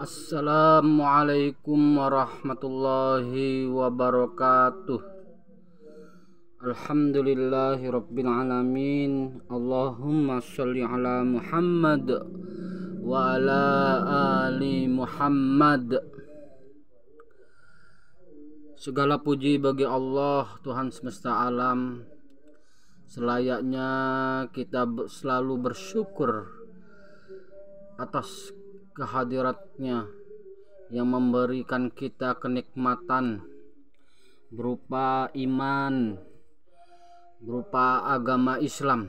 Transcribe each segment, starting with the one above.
Assalamualaikum warahmatullahi wabarakatuh Alhamdulillahi rabbil alamin Allahumma sholli ala Muhammad wa ala ali Muhammad Segala puji bagi Allah Tuhan semesta alam selayaknya kita selalu bersyukur atas kehadiratnya yang memberikan kita kenikmatan berupa iman berupa agama Islam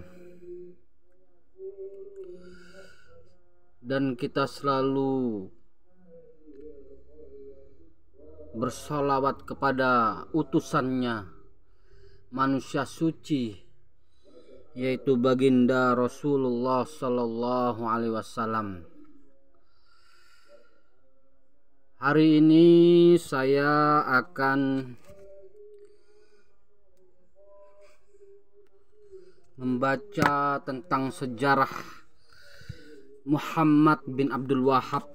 dan kita selalu bersolawat kepada utusannya manusia suci yaitu baginda Rasulullah Sallallahu Alaihi Wasallam. Hari ini saya akan membaca tentang sejarah Muhammad bin Abdul Wahab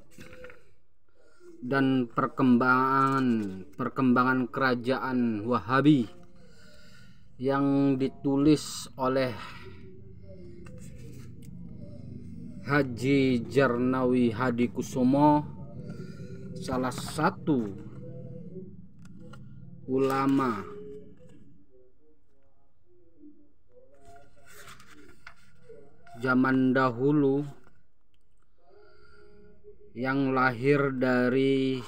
dan perkembangan perkembangan kerajaan Wahabi yang ditulis oleh Haji Jarnawi Hadi Kusumo salah satu ulama zaman dahulu yang lahir dari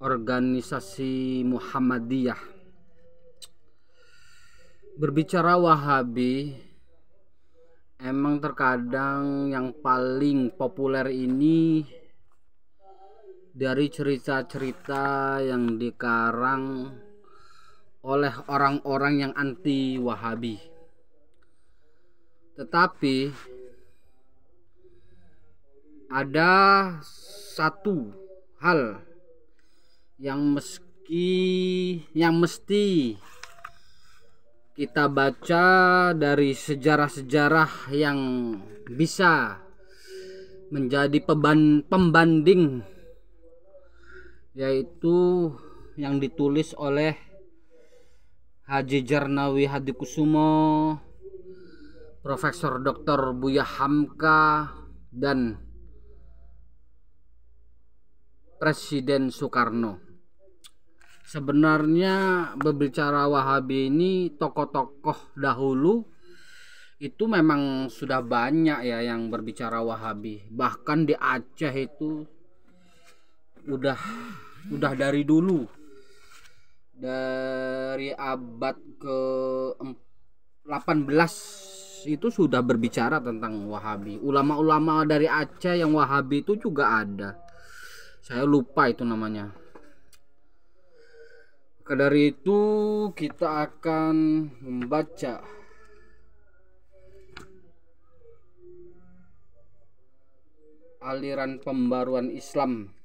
organisasi Muhammadiyah berbicara Wahabi emang terkadang yang paling populer ini dari cerita-cerita yang dikarang oleh orang-orang yang anti Wahabi. Tetapi ada satu hal yang meski yang mesti kita baca dari sejarah-sejarah yang bisa menjadi pembanding yaitu yang ditulis oleh Haji Jarnawi Hadi Kusumo, Profesor Dr. Buya Hamka dan Presiden Soekarno. Sebenarnya berbicara Wahabi ini tokoh-tokoh dahulu itu memang sudah banyak ya yang berbicara Wahabi. Bahkan di Aceh itu udah udah dari dulu dari abad ke 18 itu sudah berbicara tentang Wahabi. Ulama-ulama dari Aceh yang Wahabi itu juga ada. Saya lupa itu namanya. Maka dari itu kita akan membaca aliran pembaruan Islam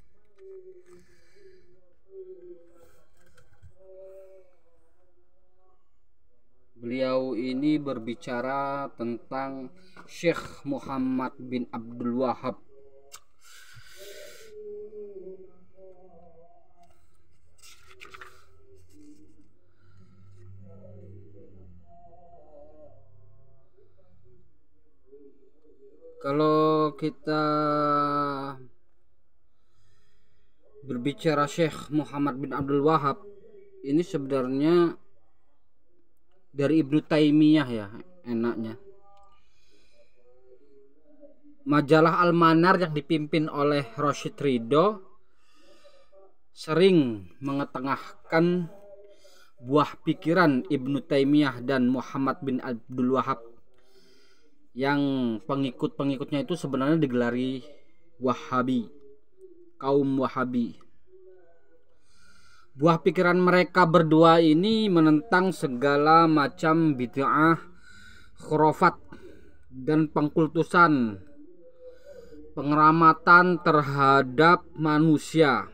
Beliau ini berbicara tentang Syekh Muhammad bin Abdul Wahab. Kalau kita berbicara Syekh Muhammad bin Abdul Wahab, ini sebenarnya dari Ibnu Taimiyah ya enaknya majalah Al-Manar yang dipimpin oleh Rashid Ridho sering mengetengahkan buah pikiran Ibnu Taimiyah dan Muhammad bin Abdul Wahab yang pengikut-pengikutnya itu sebenarnya digelari Wahabi kaum Wahabi Buah pikiran mereka berdua ini menentang segala macam bid'ah, khurafat, dan pengkultusan pengeramatan terhadap manusia.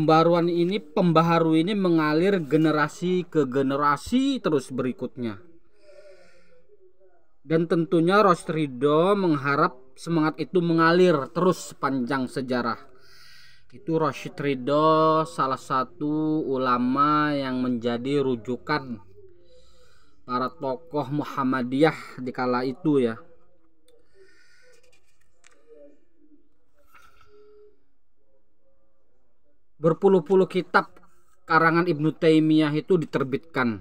pembaruan ini pembaharu ini mengalir generasi ke generasi terus berikutnya dan tentunya Rostrido mengharap semangat itu mengalir terus sepanjang sejarah itu Rashid salah satu ulama yang menjadi rujukan para tokoh Muhammadiyah di kala itu ya berpuluh-puluh kitab karangan Ibnu Taimiyah itu diterbitkan.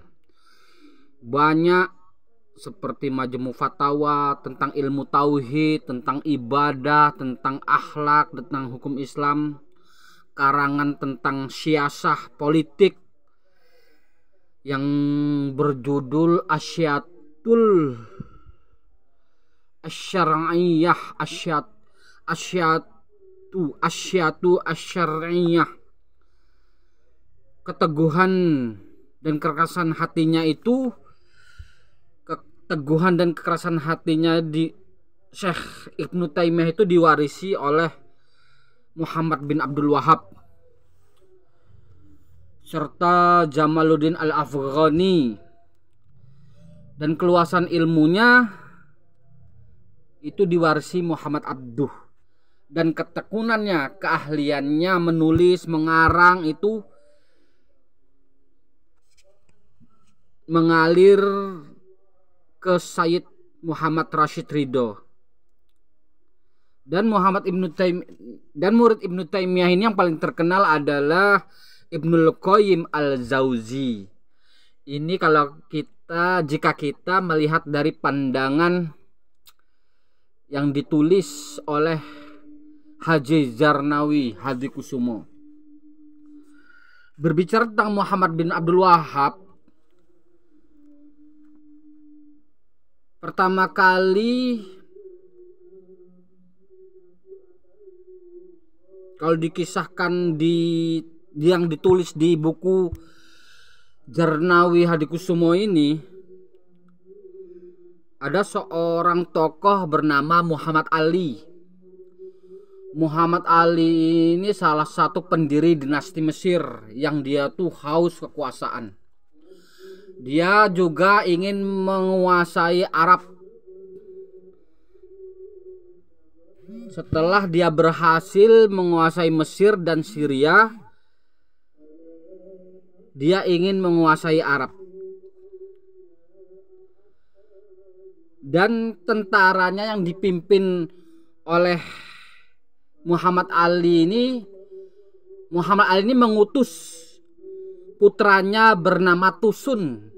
Banyak seperti Majmu Fatawa tentang ilmu tauhid, tentang ibadah, tentang akhlak, tentang hukum Islam, karangan tentang siasah politik yang berjudul Asyatul Asyariyah Asyat Asyatu Asyatu Asyariyah keteguhan dan kekerasan hatinya itu keteguhan dan kekerasan hatinya di Syekh Ibnu Taimiyah itu diwarisi oleh Muhammad bin Abdul Wahab serta Jamaluddin Al-Afghani dan keluasan ilmunya itu diwarisi Muhammad Abduh dan ketekunannya, keahliannya menulis, mengarang itu mengalir ke Sayyid Muhammad Rashid Ridho dan Muhammad Ibnu Taim dan murid Ibnu Taimiyah ini yang paling terkenal adalah Ibnu Qayyim Al-Zauzi. Ini kalau kita jika kita melihat dari pandangan yang ditulis oleh Haji Zarnawi Hadi Kusumo. Berbicara tentang Muhammad bin Abdul Wahab pertama kali kalau dikisahkan di yang ditulis di buku Jernawi Hadikusumo ini ada seorang tokoh bernama Muhammad Ali. Muhammad Ali ini salah satu pendiri dinasti Mesir yang dia tuh haus kekuasaan. Dia juga ingin menguasai Arab. Setelah dia berhasil menguasai Mesir dan Syria, dia ingin menguasai Arab. Dan tentaranya yang dipimpin oleh Muhammad Ali ini Muhammad Ali ini mengutus putranya bernama Tusun.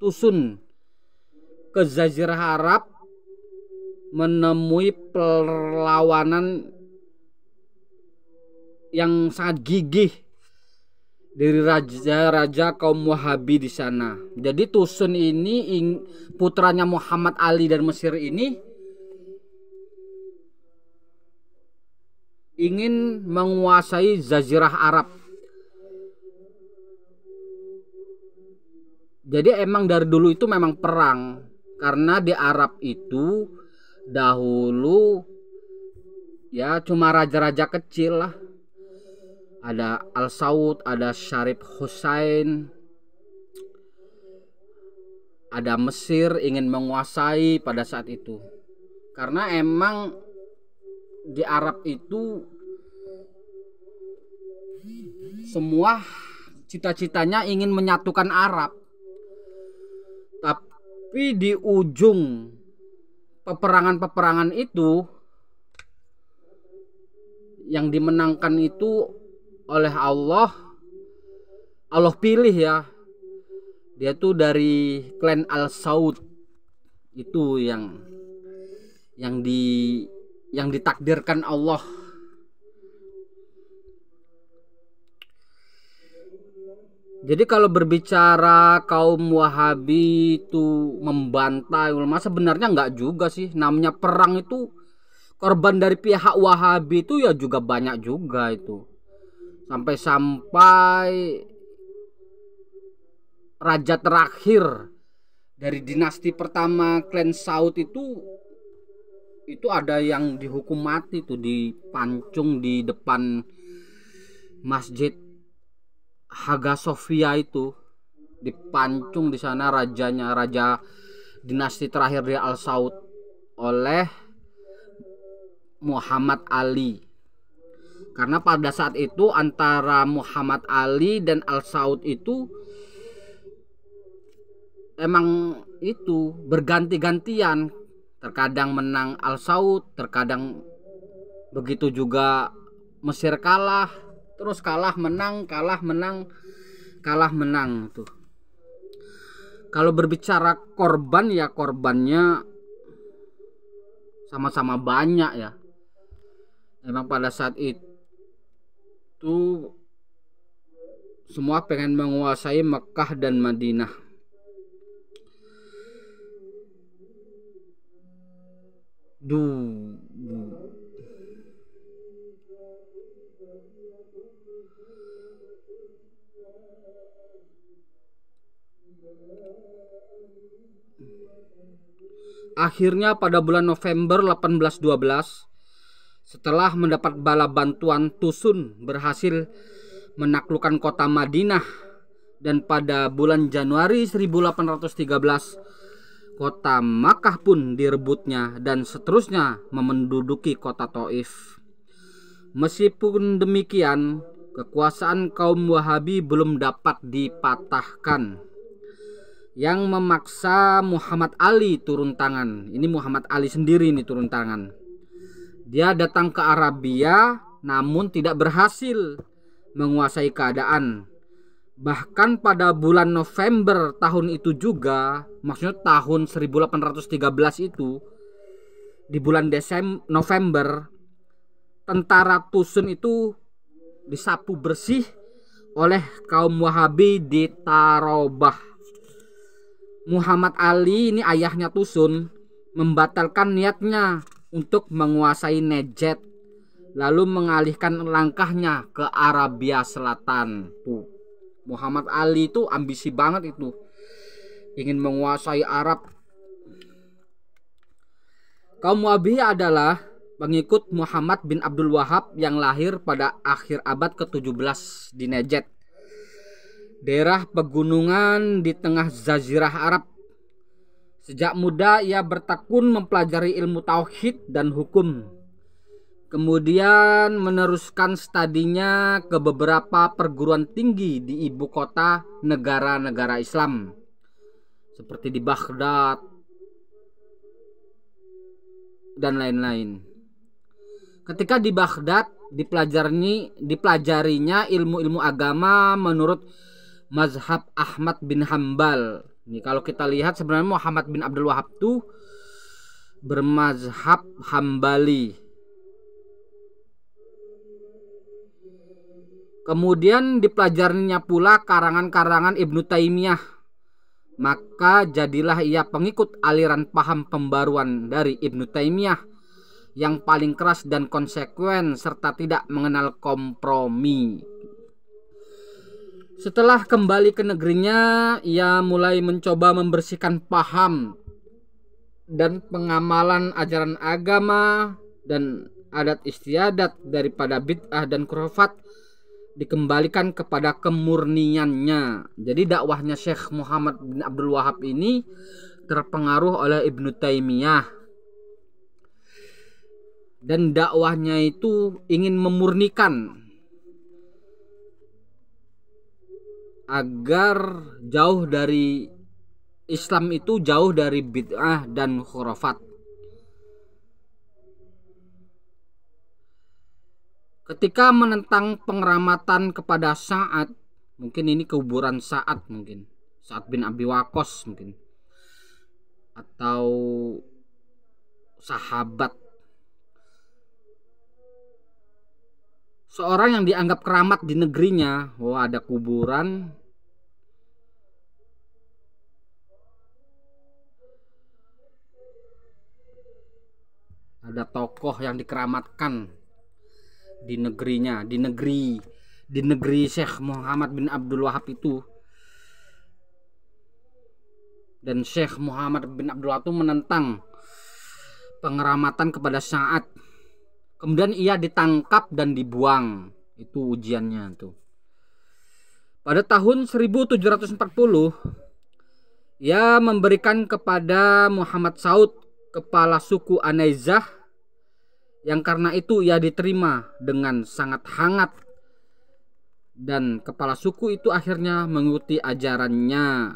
Tusun ke Jazirah Arab menemui perlawanan yang sangat gigih dari raja-raja kaum Wahabi di sana. Jadi Tusun ini putranya Muhammad Ali dan Mesir ini ingin menguasai Jazirah Arab jadi emang dari dulu itu memang perang karena di Arab itu dahulu ya cuma raja-raja kecil lah ada Al Saud ada Syarif Hussein ada Mesir ingin menguasai pada saat itu karena emang di Arab itu semua cita-citanya ingin menyatukan Arab tapi di ujung peperangan-peperangan itu yang dimenangkan itu oleh Allah Allah pilih ya dia tuh dari klan Al Saud itu yang yang di yang ditakdirkan Allah Jadi kalau berbicara kaum Wahabi itu membantai ulama sebenarnya nggak juga sih. Namanya perang itu korban dari pihak Wahabi itu ya juga banyak juga itu. Sampai-sampai raja terakhir dari dinasti pertama klan Saud itu itu ada yang dihukum mati tuh dipancung di depan masjid Haga Sofia itu dipancung di sana rajanya raja dinasti terakhir di Al Saud oleh Muhammad Ali. Karena pada saat itu antara Muhammad Ali dan Al Saud itu emang itu berganti-gantian terkadang menang Al Saud terkadang begitu juga Mesir kalah terus kalah menang kalah menang kalah menang tuh gitu. kalau berbicara korban ya korbannya sama-sama banyak ya memang pada saat itu semua pengen menguasai Mekah dan Madinah duh Akhirnya pada bulan November 1812, setelah mendapat bala bantuan Tusun berhasil menaklukkan kota Madinah dan pada bulan Januari 1813 kota Makkah pun direbutnya dan seterusnya memenduduki kota Taif. Meskipun demikian, kekuasaan kaum Wahabi belum dapat dipatahkan yang memaksa Muhammad Ali turun tangan. Ini Muhammad Ali sendiri ini turun tangan. Dia datang ke Arabia namun tidak berhasil menguasai keadaan. Bahkan pada bulan November tahun itu juga, maksudnya tahun 1813 itu, di bulan Desember November tentara Tusun itu disapu bersih oleh kaum Wahabi di Tarobah. Muhammad Ali ini ayahnya Tusun membatalkan niatnya untuk menguasai Nejet lalu mengalihkan langkahnya ke Arabia Selatan. Tuh. Muhammad Ali itu ambisi banget itu. Ingin menguasai Arab. Kaum Mu'abiyah adalah pengikut Muhammad bin Abdul Wahab yang lahir pada akhir abad ke-17 di Nejet daerah pegunungan di tengah Zazirah Arab. Sejak muda ia bertekun mempelajari ilmu tauhid dan hukum. Kemudian meneruskan studinya ke beberapa perguruan tinggi di ibu kota negara-negara Islam. Seperti di Baghdad dan lain-lain. Ketika di Baghdad dipelajarinya ilmu-ilmu agama menurut mazhab Ahmad bin Hambal. Nih kalau kita lihat sebenarnya Muhammad bin Abdul Wahab tuh bermazhab Hambali. Kemudian dipelajarinya pula karangan-karangan Ibnu Taimiyah. Maka jadilah ia pengikut aliran paham pembaruan dari Ibnu Taimiyah yang paling keras dan konsekuen serta tidak mengenal kompromi. Setelah kembali ke negerinya, ia mulai mencoba membersihkan paham dan pengamalan ajaran agama dan adat istiadat daripada bid'ah dan khurafat dikembalikan kepada kemurniannya. Jadi dakwahnya Syekh Muhammad bin Abdul Wahab ini terpengaruh oleh Ibnu Taimiyah. Dan dakwahnya itu ingin memurnikan agar jauh dari Islam itu jauh dari bid'ah dan khurafat. Ketika menentang pengeramatan kepada saat mungkin ini kuburan saat mungkin. saat bin Abi Wakos mungkin. Atau sahabat seorang yang dianggap keramat di negerinya wah oh, ada kuburan ada tokoh yang dikeramatkan di negerinya di negeri di negeri Syekh Muhammad bin Abdul Wahab itu dan Syekh Muhammad bin Abdul Wahab itu menentang pengeramatan kepada Sa'ad Kemudian ia ditangkap dan dibuang. Itu ujiannya tuh. Pada tahun 1740, ia memberikan kepada Muhammad Saud, kepala suku Anaizah, yang karena itu ia diterima dengan sangat hangat dan kepala suku itu akhirnya mengikuti ajarannya.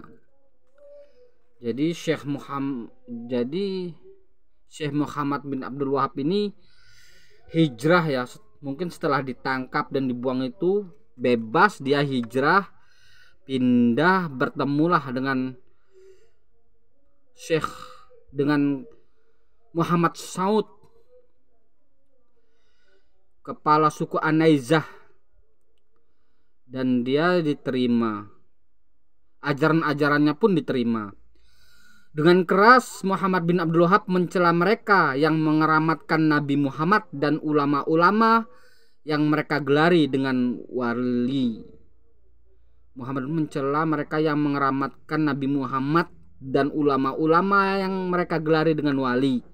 Jadi Syekh Muhammad jadi Syekh Muhammad bin Abdul Wahab ini hijrah ya mungkin setelah ditangkap dan dibuang itu bebas dia hijrah pindah bertemulah dengan Syekh dengan Muhammad Saud kepala suku Anaizah dan dia diterima ajaran-ajarannya pun diterima dengan keras Muhammad bin Abdul Wahab mencela mereka yang mengeramatkan Nabi Muhammad dan ulama-ulama yang mereka gelari dengan wali. Muhammad mencela mereka yang mengeramatkan Nabi Muhammad dan ulama-ulama yang mereka gelari dengan wali.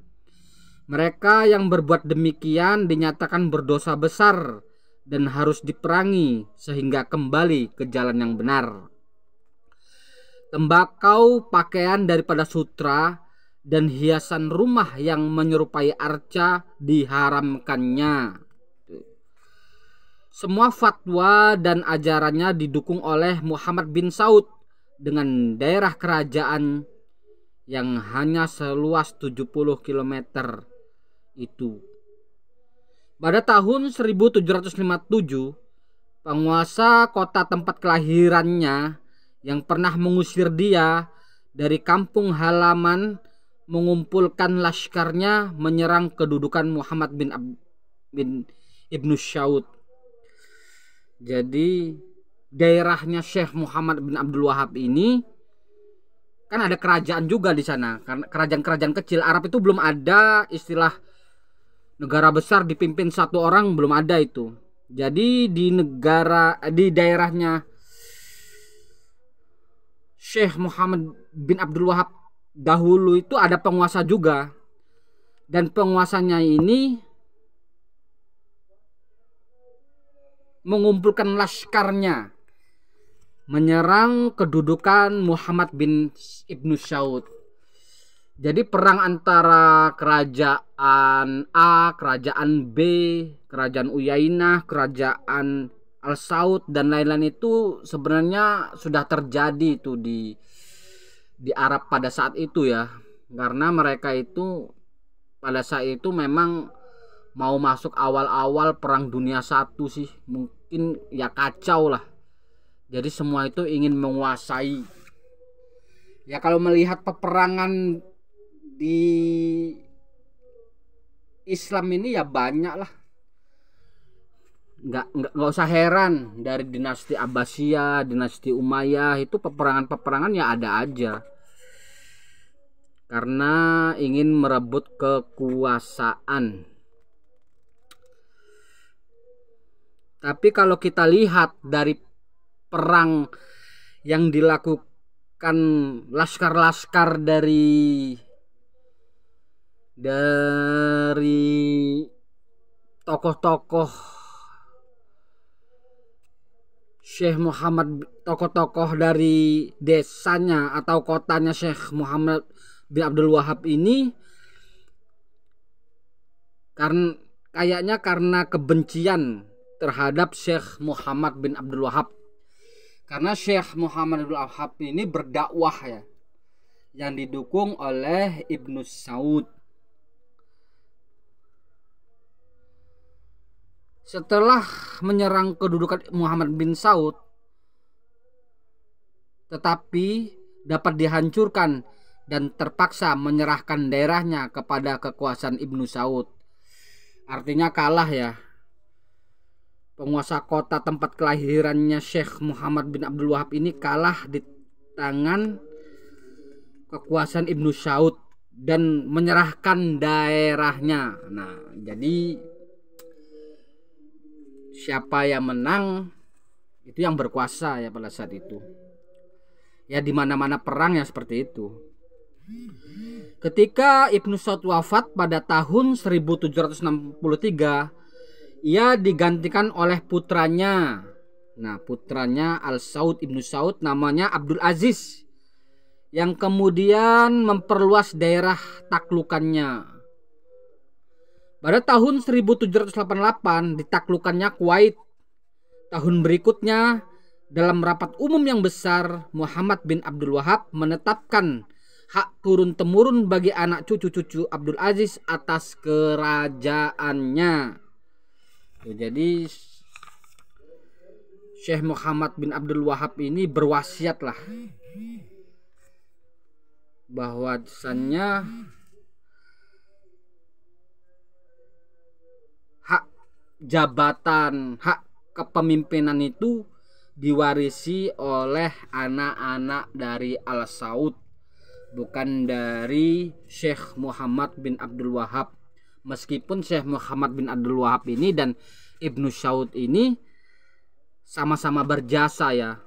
Mereka yang berbuat demikian dinyatakan berdosa besar dan harus diperangi sehingga kembali ke jalan yang benar. Tembakau, pakaian daripada sutra, dan hiasan rumah yang menyerupai arca diharamkannya. Semua fatwa dan ajarannya didukung oleh Muhammad bin Saud dengan daerah kerajaan yang hanya seluas 70 km itu. Pada tahun 1757, penguasa kota tempat kelahirannya yang pernah mengusir dia dari kampung halaman mengumpulkan laskarnya menyerang kedudukan Muhammad bin Ab bin Ibnu Syaud. Jadi daerahnya Syekh Muhammad bin Abdul Wahab ini kan ada kerajaan juga di sana. kerajaan-kerajaan kecil Arab itu belum ada istilah negara besar dipimpin satu orang belum ada itu. Jadi di negara di daerahnya Syekh Muhammad bin Abdul Wahab dahulu itu ada penguasa juga dan penguasanya ini mengumpulkan laskarnya menyerang kedudukan Muhammad bin Ibnu Saud. Jadi perang antara kerajaan A, kerajaan B, kerajaan Uyainah, kerajaan Al Saud dan lain-lain itu sebenarnya sudah terjadi itu di di Arab pada saat itu ya karena mereka itu pada saat itu memang mau masuk awal-awal perang dunia satu sih mungkin ya kacau lah jadi semua itu ingin menguasai ya kalau melihat peperangan di Islam ini ya banyak lah nggak nggak nggak usah heran dari dinasti Abbasiyah, dinasti Umayyah itu peperangan-peperangan ya ada aja. Karena ingin merebut kekuasaan. Tapi kalau kita lihat dari perang yang dilakukan laskar-laskar dari dari tokoh-tokoh Syekh Muhammad tokoh-tokoh dari desanya atau kotanya Syekh Muhammad bin Abdul Wahab ini karena kayaknya karena kebencian terhadap Syekh Muhammad bin Abdul Wahab karena Syekh Muhammad bin Abdul Wahab ini berdakwah ya yang didukung oleh Ibnu Saud Setelah menyerang kedudukan Muhammad bin Saud, tetapi dapat dihancurkan dan terpaksa menyerahkan daerahnya kepada kekuasaan Ibnu Saud. Artinya kalah ya. Penguasa kota tempat kelahirannya Syekh Muhammad bin Abdul Wahab ini kalah di tangan kekuasaan Ibnu Saud dan menyerahkan daerahnya. Nah, jadi siapa yang menang itu yang berkuasa ya pada saat itu ya di mana mana perang ya seperti itu ketika Ibnu Saud wafat pada tahun 1763 ia digantikan oleh putranya nah putranya Al Saud Ibnu Saud namanya Abdul Aziz yang kemudian memperluas daerah taklukannya pada tahun 1788 ditaklukannya Kuwait. Tahun berikutnya, dalam rapat umum yang besar, Muhammad bin Abdul Wahab menetapkan hak turun-temurun bagi anak cucu-cucu Abdul Aziz atas kerajaannya. Ya, jadi Syekh Muhammad bin Abdul Wahab ini berwasiatlah bahwa bahwasannya jabatan hak kepemimpinan itu diwarisi oleh anak-anak dari Al Saud bukan dari Syekh Muhammad bin Abdul Wahab meskipun Syekh Muhammad bin Abdul Wahab ini dan Ibnu Saud ini sama-sama berjasa ya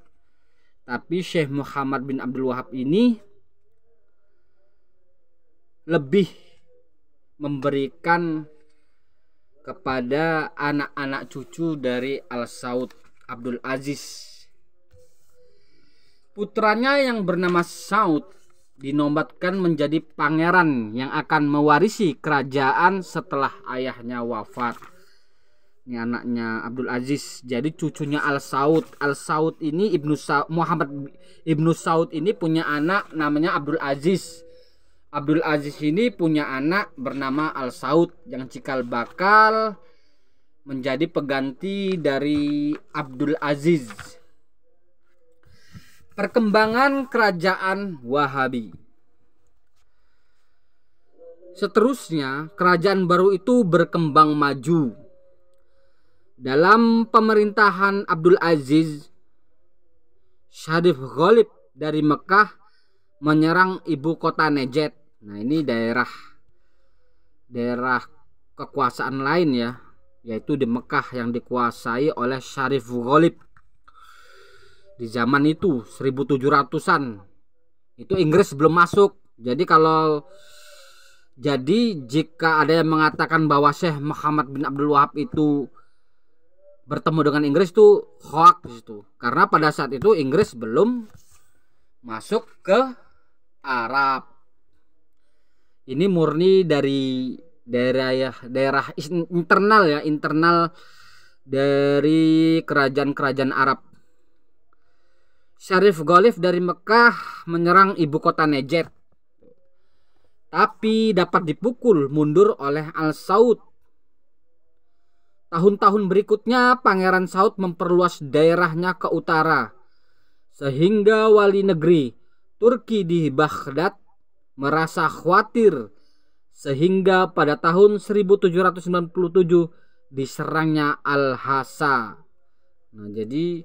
tapi Syekh Muhammad bin Abdul Wahab ini lebih memberikan kepada anak-anak cucu dari Al Saud Abdul Aziz. Putranya yang bernama Saud dinobatkan menjadi pangeran yang akan mewarisi kerajaan setelah ayahnya wafat. Ini anaknya Abdul Aziz. Jadi cucunya Al Saud. Al Saud ini Ibnu Sa Muhammad Ibnu Saud ini punya anak namanya Abdul Aziz. Abdul Aziz ini punya anak bernama Al Saud yang cikal bakal menjadi pengganti dari Abdul Aziz. Perkembangan kerajaan Wahabi. Seterusnya, kerajaan baru itu berkembang maju. Dalam pemerintahan Abdul Aziz, Syarif Ghalib dari Mekah menyerang ibu kota Nejet Nah, ini daerah daerah kekuasaan lain ya, yaitu di Mekah yang dikuasai oleh Syarif Ghalib. Di zaman itu 1700-an. Itu Inggris belum masuk. Jadi kalau jadi jika ada yang mengatakan bahwa Syekh Muhammad bin Abdul Wahab itu bertemu dengan Inggris itu hoax itu. Karena pada saat itu Inggris belum masuk ke Arab ini murni dari daerah daerah internal ya internal dari kerajaan-kerajaan Arab. Syarif Golif dari Mekah menyerang ibu kota Najd. Tapi dapat dipukul mundur oleh Al-Saud. Tahun-tahun berikutnya Pangeran Saud memperluas daerahnya ke utara. Sehingga wali negeri Turki di Baghdad merasa khawatir sehingga pada tahun 1797 diserangnya Al-Hasa. Nah, jadi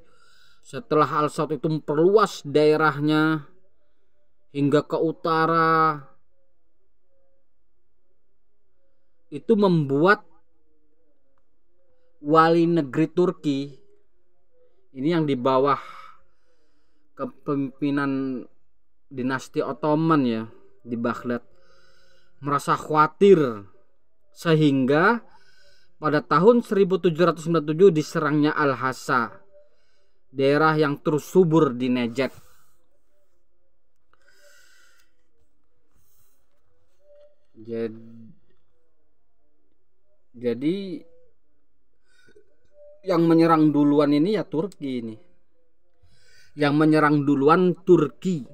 setelah Al-Saud itu memperluas daerahnya hingga ke utara itu membuat wali negeri Turki ini yang di bawah kepemimpinan dinasti Ottoman ya di Baghdad merasa khawatir sehingga pada tahun 1797 diserangnya Al-Hasa daerah yang terus subur di Najd jadi jadi yang menyerang duluan ini ya Turki ini yang menyerang duluan Turki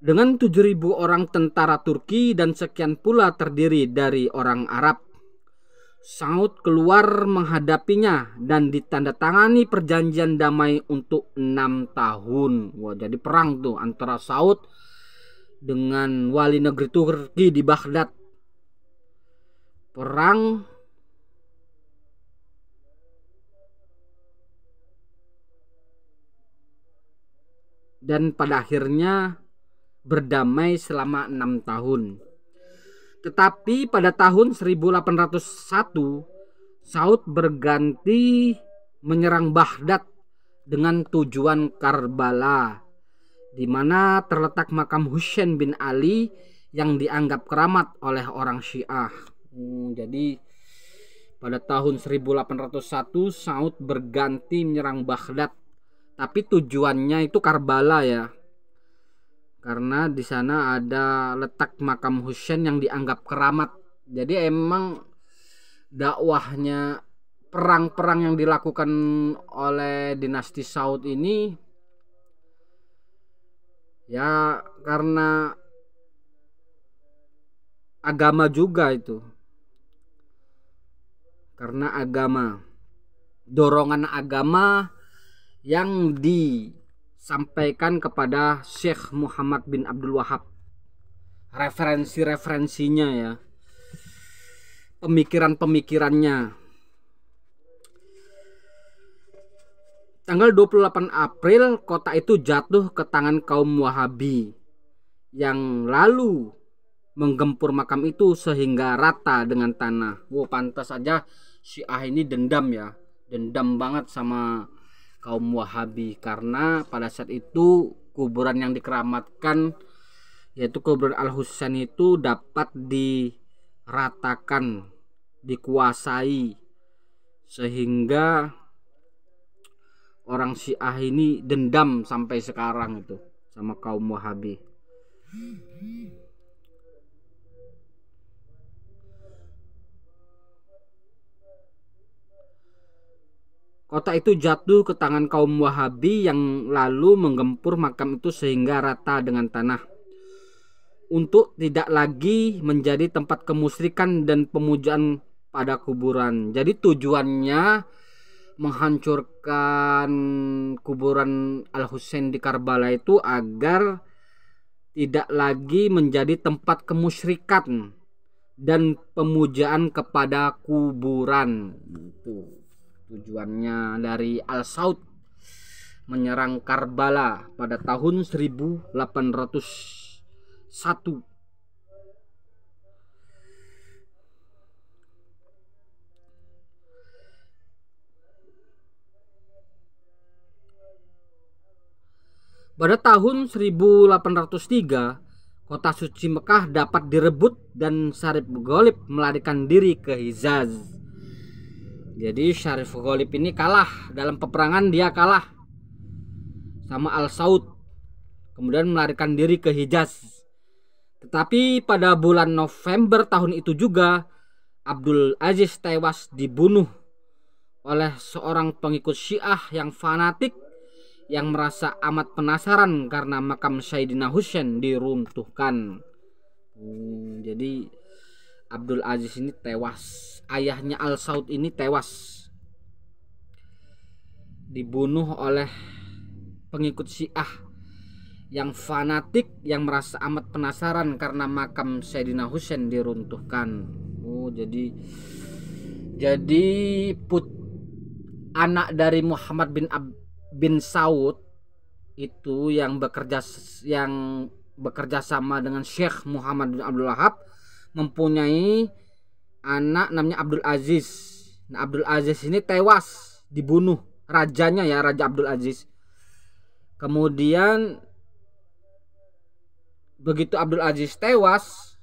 dengan 7.000 orang tentara Turki dan sekian pula terdiri dari orang Arab. Saud keluar menghadapinya dan ditandatangani perjanjian damai untuk enam tahun. Wah, jadi perang tuh antara Saud dengan wali negeri Turki di Baghdad. Perang dan pada akhirnya berdamai selama enam tahun. Tetapi pada tahun 1801 Saud berganti menyerang Baghdad dengan tujuan Karbala di mana terletak makam Husain bin Ali yang dianggap keramat oleh orang Syiah. Hmm, jadi pada tahun 1801 Saud berganti menyerang Baghdad tapi tujuannya itu Karbala ya karena di sana ada letak makam Husain yang dianggap keramat. Jadi emang dakwahnya perang-perang yang dilakukan oleh dinasti Saud ini ya karena agama juga itu. Karena agama dorongan agama yang di sampaikan kepada Syekh Muhammad bin Abdul Wahab referensi-referensinya ya pemikiran-pemikirannya tanggal 28 April kota itu jatuh ke tangan kaum Wahabi yang lalu menggempur makam itu sehingga rata dengan tanah. Wow, pantas aja Syiah ini dendam ya. Dendam banget sama kaum Wahabi karena pada saat itu kuburan yang dikeramatkan yaitu kuburan Al Husain itu dapat diratakan, dikuasai sehingga orang Syiah ini dendam sampai sekarang itu sama kaum Wahabi. Kota itu jatuh ke tangan kaum Wahabi yang lalu menggempur makam itu sehingga rata dengan tanah. Untuk tidak lagi menjadi tempat kemusrikan dan pemujaan pada kuburan. Jadi tujuannya menghancurkan kuburan Al-Husain di Karbala itu agar tidak lagi menjadi tempat kemusyrikan dan pemujaan kepada kuburan gitu. Tujuannya dari Al Saud menyerang Karbala pada tahun 1801. Pada tahun 1803, kota suci Mekah dapat direbut dan Syarif Golib melarikan diri ke Hijaz. Jadi Syarif Golip ini kalah dalam peperangan dia kalah sama Al Saud. Kemudian melarikan diri ke Hijaz. Tetapi pada bulan November tahun itu juga Abdul Aziz tewas dibunuh oleh seorang pengikut Syiah yang fanatik yang merasa amat penasaran karena makam Sayyidina Husain diruntuhkan. Hmm, jadi Abdul Aziz ini tewas ayahnya Al Saud ini tewas dibunuh oleh pengikut Syiah yang fanatik yang merasa amat penasaran karena makam Sayyidina Husain diruntuhkan. Oh, jadi jadi put anak dari Muhammad bin Ab, bin Saud itu yang bekerja yang bekerja sama dengan Syekh Muhammad bin Abdul Wahab mempunyai anak namanya Abdul Aziz. Nah, Abdul Aziz ini tewas dibunuh rajanya ya, Raja Abdul Aziz. Kemudian begitu Abdul Aziz tewas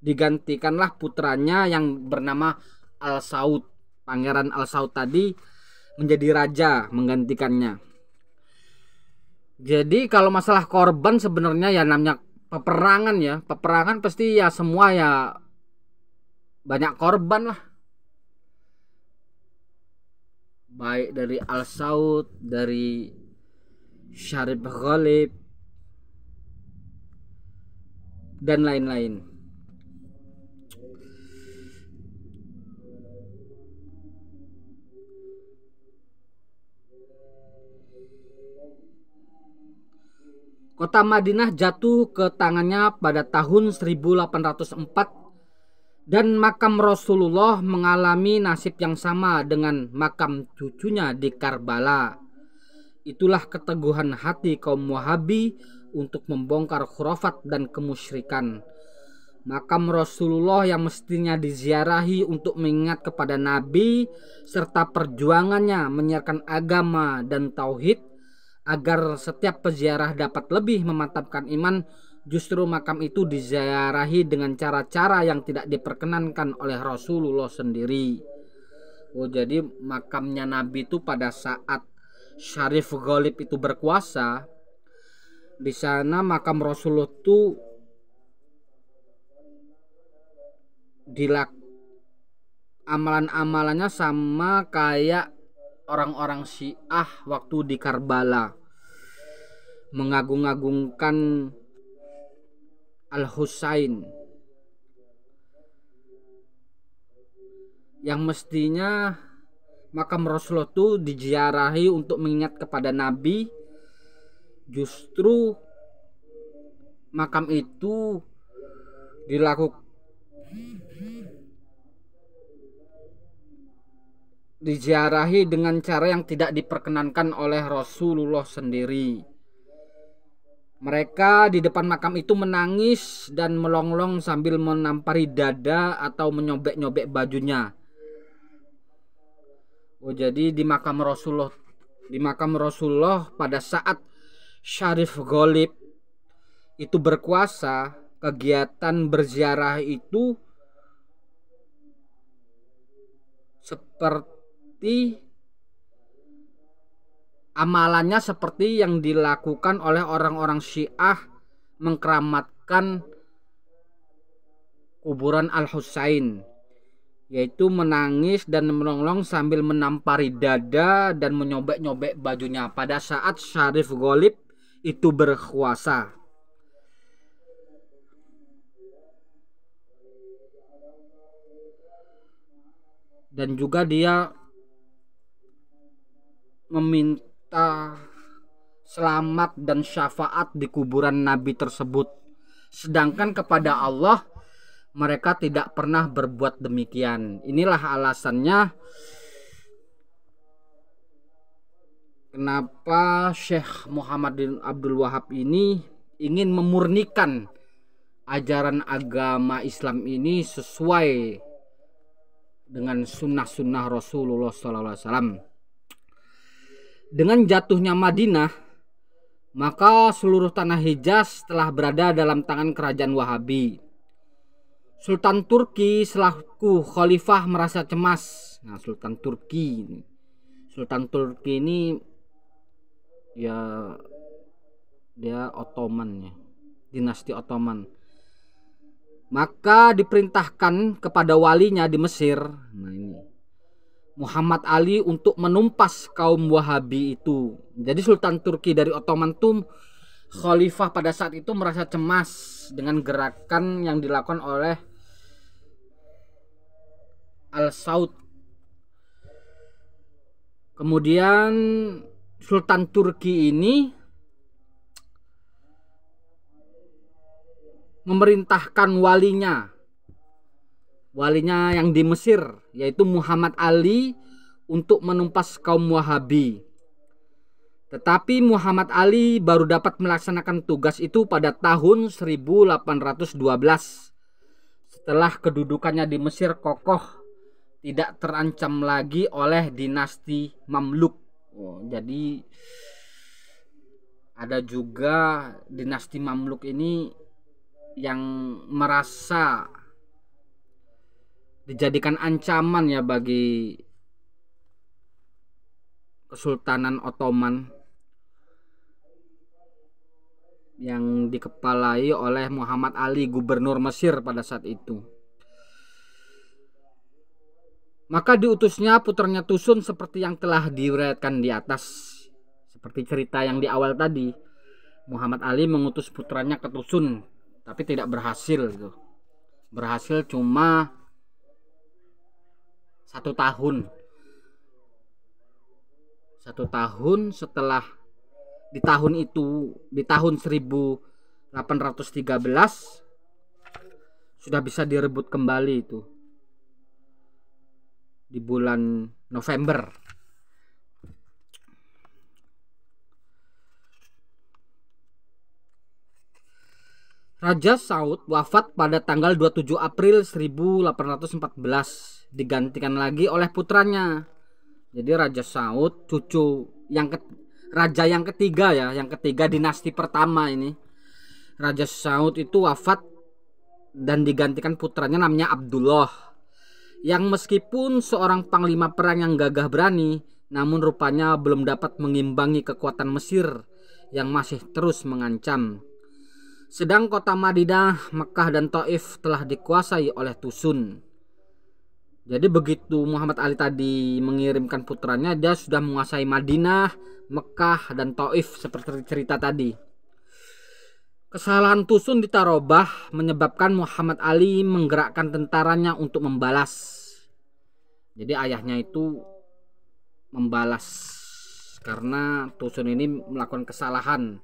digantikanlah putranya yang bernama Al Saud. Pangeran Al Saud tadi menjadi raja menggantikannya. Jadi kalau masalah korban sebenarnya ya namanya peperangan ya peperangan pasti ya semua ya banyak korban lah baik dari Al Saud dari Syarif Ghalib dan lain-lain Kota Madinah jatuh ke tangannya pada tahun 1804 dan makam Rasulullah mengalami nasib yang sama dengan makam cucunya di Karbala. Itulah keteguhan hati kaum Wahabi untuk membongkar khurafat dan kemusyrikan. Makam Rasulullah yang mestinya diziarahi untuk mengingat kepada Nabi serta perjuangannya menyiarkan agama dan tauhid agar setiap peziarah dapat lebih memantapkan iman, justru makam itu diziarahi dengan cara-cara yang tidak diperkenankan oleh Rasulullah sendiri. Oh, jadi makamnya Nabi itu pada saat Syarif Golib itu berkuasa, di sana makam Rasulullah itu dilak amalan-amalannya sama kayak orang-orang Syiah waktu di Karbala mengagung-agungkan Al Husain yang mestinya makam Rasulullah itu dijiarahi untuk mengingat kepada Nabi justru makam itu dilakukan diziarahi dengan cara yang tidak diperkenankan oleh Rasulullah sendiri. Mereka di depan makam itu menangis dan melonglong sambil menampari dada atau menyobek-nyobek bajunya. Oh, jadi di makam Rasulullah di makam Rasulullah pada saat Syarif Golib itu berkuasa, kegiatan berziarah itu seperti Amalannya seperti yang dilakukan oleh orang-orang Syiah mengkeramatkan kuburan Al-Husain yaitu menangis dan melonglong sambil menampari dada dan menyobek-nyobek bajunya pada saat Syarif Golib itu berkuasa. Dan juga dia meminta kita selamat dan syafaat di kuburan nabi tersebut. Sedangkan kepada Allah mereka tidak pernah berbuat demikian. Inilah alasannya kenapa Syekh Muhammad bin Abdul Wahab ini ingin memurnikan ajaran agama Islam ini sesuai dengan sunnah-sunnah Rasulullah SAW. Dengan jatuhnya Madinah, maka seluruh tanah Hijaz telah berada dalam tangan kerajaan Wahabi. Sultan Turki selaku khalifah merasa cemas. Nah, Sultan Turki ini. Sultan Turki ini ya dia Ottoman ya. Dinasti Ottoman. Maka diperintahkan kepada walinya di Mesir. Nah, ini Muhammad Ali untuk menumpas kaum Wahabi itu. Jadi Sultan Turki dari Ottoman itu khalifah pada saat itu merasa cemas dengan gerakan yang dilakukan oleh Al Saud. Kemudian Sultan Turki ini memerintahkan walinya walinya yang di Mesir yaitu Muhammad Ali untuk menumpas kaum Wahabi. Tetapi Muhammad Ali baru dapat melaksanakan tugas itu pada tahun 1812 setelah kedudukannya di Mesir kokoh tidak terancam lagi oleh dinasti Mamluk. Oh, jadi ada juga dinasti Mamluk ini yang merasa dijadikan ancaman ya bagi Kesultanan Ottoman yang dikepalai oleh Muhammad Ali, gubernur Mesir pada saat itu. Maka diutusnya putranya Tusun seperti yang telah diuraikan di atas. Seperti cerita yang di awal tadi, Muhammad Ali mengutus putranya ke Tusun, tapi tidak berhasil. Gitu. Berhasil cuma satu tahun satu tahun setelah di tahun itu di tahun 1813 sudah bisa direbut kembali itu di bulan November Raja Saud wafat pada tanggal 27 April 1814 digantikan lagi oleh putranya. Jadi Raja Saud cucu yang ke, raja yang ketiga ya, yang ketiga dinasti pertama ini. Raja Saud itu wafat dan digantikan putranya namanya Abdullah. Yang meskipun seorang panglima perang yang gagah berani, namun rupanya belum dapat mengimbangi kekuatan Mesir yang masih terus mengancam. Sedang kota Madinah, Mekah dan Taif telah dikuasai oleh Tusun. Jadi begitu Muhammad Ali tadi mengirimkan putranya, dia sudah menguasai Madinah, Mekah dan Taif seperti cerita tadi. Kesalahan Tusun di Tarobah menyebabkan Muhammad Ali menggerakkan tentaranya untuk membalas. Jadi ayahnya itu membalas karena Tusun ini melakukan kesalahan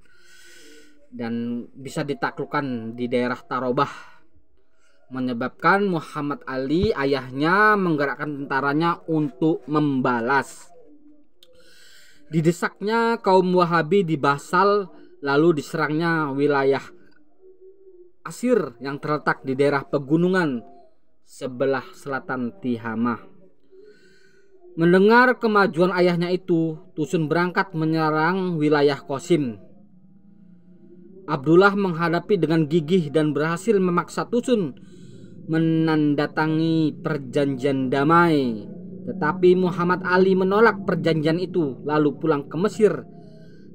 dan bisa ditaklukkan di daerah Tarobah menyebabkan Muhammad Ali ayahnya menggerakkan tentaranya untuk membalas. Didesaknya kaum Wahabi di Basal lalu diserangnya wilayah Asir yang terletak di daerah pegunungan sebelah selatan Tihamah. Mendengar kemajuan ayahnya itu, Tusun berangkat menyerang wilayah Kosim Abdullah menghadapi dengan gigih dan berhasil memaksa Tusun menandatangi perjanjian damai. Tetapi Muhammad Ali menolak perjanjian itu lalu pulang ke Mesir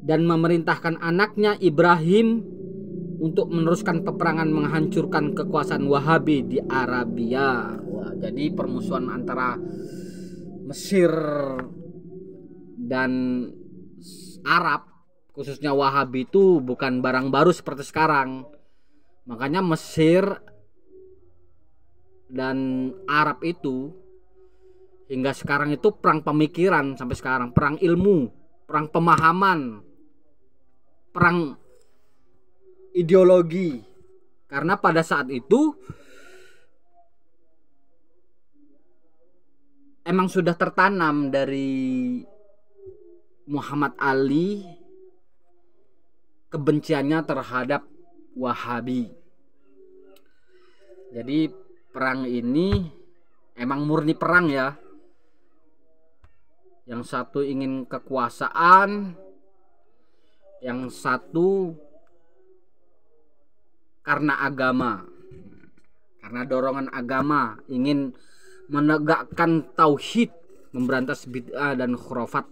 dan memerintahkan anaknya Ibrahim untuk meneruskan peperangan menghancurkan kekuasaan Wahabi di Arabia. Wah, jadi permusuhan antara Mesir dan Arab khususnya Wahabi itu bukan barang baru seperti sekarang. Makanya Mesir dan Arab itu hingga sekarang itu perang pemikiran sampai sekarang, perang ilmu, perang pemahaman, perang ideologi. Karena pada saat itu emang sudah tertanam dari Muhammad Ali kebenciannya terhadap Wahabi. Jadi perang ini emang murni perang ya. Yang satu ingin kekuasaan, yang satu karena agama. Karena dorongan agama ingin menegakkan tauhid, memberantas bid'ah dan khurafat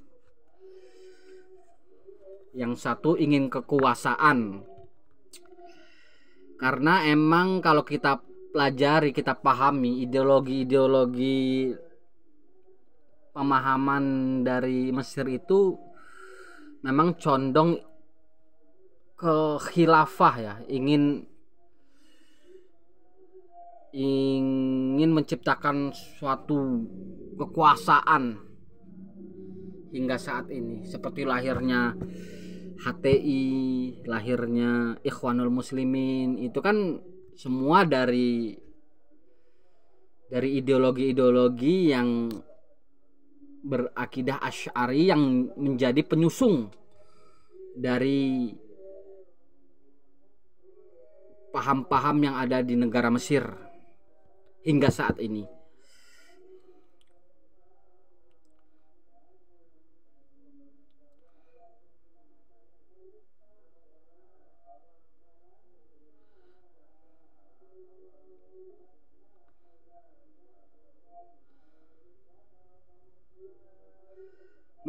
yang satu ingin kekuasaan karena emang kalau kita pelajari kita pahami ideologi-ideologi pemahaman dari Mesir itu memang condong ke khilafah ya ingin ingin menciptakan suatu kekuasaan hingga saat ini seperti lahirnya HTI lahirnya Ikhwanul Muslimin itu kan semua dari dari ideologi-ideologi yang berakidah asyari yang menjadi penyusung dari paham-paham yang ada di negara Mesir hingga saat ini.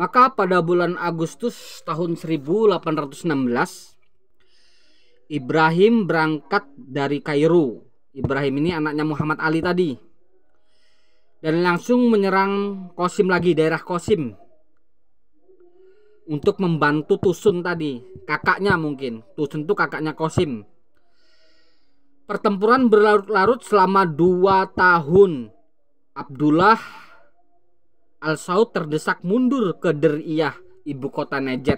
Maka pada bulan Agustus tahun 1816 Ibrahim berangkat dari Kairo. Ibrahim ini anaknya Muhammad Ali tadi. Dan langsung menyerang Kosim lagi, daerah Kosim. Untuk membantu Tusun tadi, kakaknya mungkin. Tusun itu kakaknya Kosim. Pertempuran berlarut-larut selama dua tahun. Abdullah Al-Saud terdesak mundur ke Deriyah, ibu kota Najd.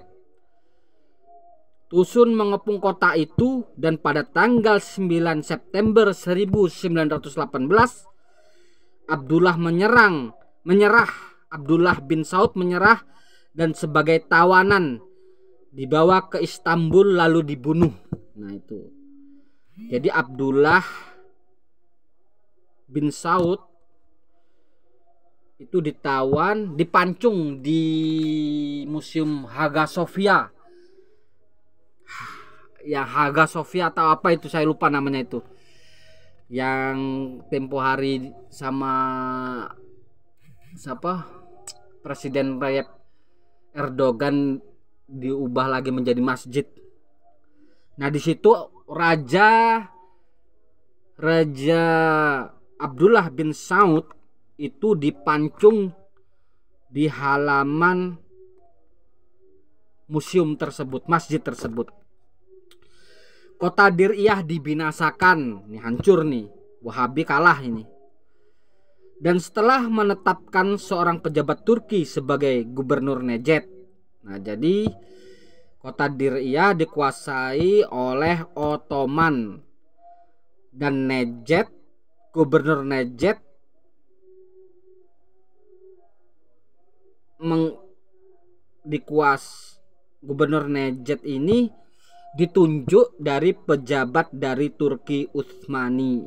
Tusun mengepung kota itu dan pada tanggal 9 September 1918 Abdullah menyerang, menyerah. Abdullah bin Saud menyerah dan sebagai tawanan dibawa ke Istanbul lalu dibunuh. Nah itu. Jadi Abdullah bin Saud itu ditawan dipancung di museum Haga Sofia ya Haga Sofia atau apa itu saya lupa namanya itu yang tempo hari sama siapa presiden Rakyat Erdogan diubah lagi menjadi masjid nah di situ raja raja Abdullah bin Saud itu dipancung di halaman museum tersebut, masjid tersebut. Kota Diriyah dibinasakan, ini hancur nih. Wahabi kalah ini. Dan setelah menetapkan seorang pejabat Turki sebagai gubernur Nejet. Nah, jadi kota Diriyah dikuasai oleh Ottoman dan Nejet, gubernur Nejet meng, dikuas gubernur Najat ini ditunjuk dari pejabat dari Turki Utsmani.